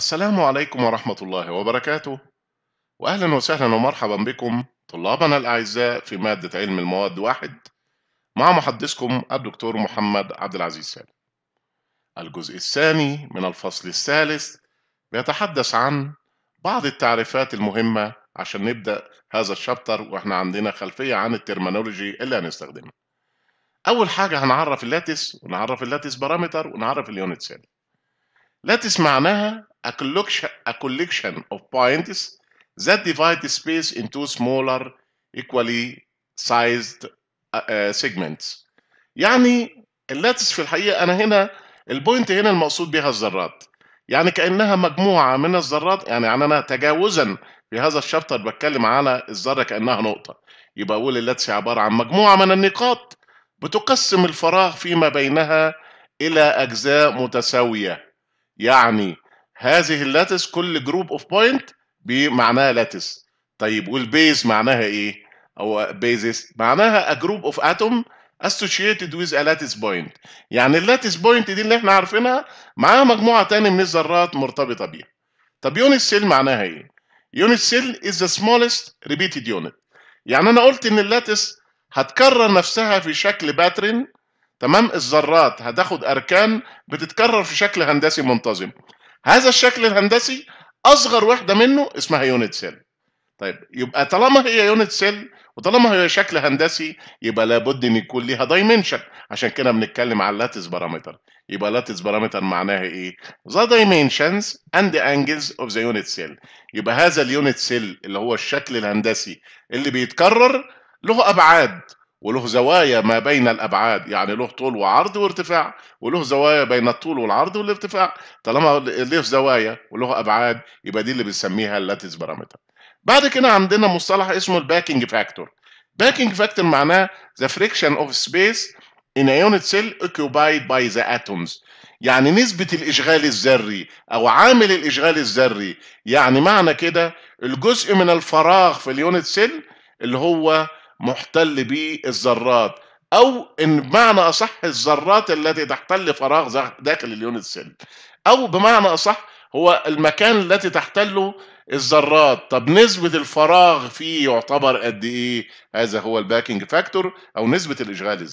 السلام عليكم ورحمة الله وبركاته وأهلا وسهلا ومرحبا بكم طلابنا الأعزاء في مادة علم المواد واحد مع محدثكم الدكتور محمد عبد العزيز سالم الجزء الثاني من الفصل الثالث بيتحدث عن بعض التعريفات المهمة عشان نبدأ هذا الشابتر وإحنا عندنا خلفية عن الترمينولوجي اللي هنستخدمها أول حاجة هنعرف اللاتس ونعرف اللاتس بارامتر ونعرف اليونت سيل لاتس معناها a collection, of points that divide the space into smaller equally sized uh, uh, segments يعني اللاتس في الحقيقه انا هنا البوينت هنا المقصود بها الذرات يعني كانها مجموعه من الذرات يعني, يعني انا تجاوزا في هذا الشابتر بتكلم على الذره كانها نقطه يبقى اقول اللاتس عباره عن مجموعه من النقاط بتقسم الفراغ فيما بينها الى اجزاء متساويه يعني هذه اللاتس كل جروب اوف بوينت معناها لاتس طيب والبيز معناها ايه او بيزس معناها ا جروب اوف اتوم associated with a lattice point يعني اللاتس بوينت دي اللي احنا عارفينها معاها مجموعه تاني من الذرات مرتبطه بيها طب يونت سيل معناها ايه يونت سيل از ذا سمولست ريبيتد يونت يعني انا قلت ان اللاتس هتكرر نفسها في شكل باترن تمام الذرات هتاخد اركان بتتكرر في شكل هندسي منتظم هذا الشكل الهندسي اصغر وحده منه اسمها يونت سيل طيب يبقى طالما هي يونت سيل وطالما هي شكل هندسي يبقى لابد ان يكون ليها دايمنشن عشان كده بنتكلم على اللاتس بارامتر يبقى اللاتس بارامتر معناها ايه ذا دايمنشنز اند انجلز اوف ذا يونت سيل يبقى هذا اليونت سيل اللي هو الشكل الهندسي اللي بيتكرر له ابعاد وله زوايا ما بين الابعاد يعني له طول وعرض وارتفاع وله زوايا بين الطول والعرض والارتفاع طالما له زوايا وله ابعاد يبقى دي اللي بنسميها اللاتس بارامتر بعد كده عندنا مصطلح اسمه الباكينج فاكتور باكينج فاكتور معناه ذا فريكشن اوف سبيس ان ا يونت سيل occupied باي ذا اتومز يعني نسبة الإشغال الذري أو عامل الإشغال الذري يعني معنى كده الجزء من الفراغ في اليونت سيل اللي هو محتل بالذرات او ان بمعنى اصح الذرات التي تحتل فراغ داخل اليونت السيل او بمعنى اصح هو المكان التي تحتله الذرات طب نسبة الفراغ فيه يعتبر قد ايه هذا هو الباكينج فاكتور او نسبة الاشغال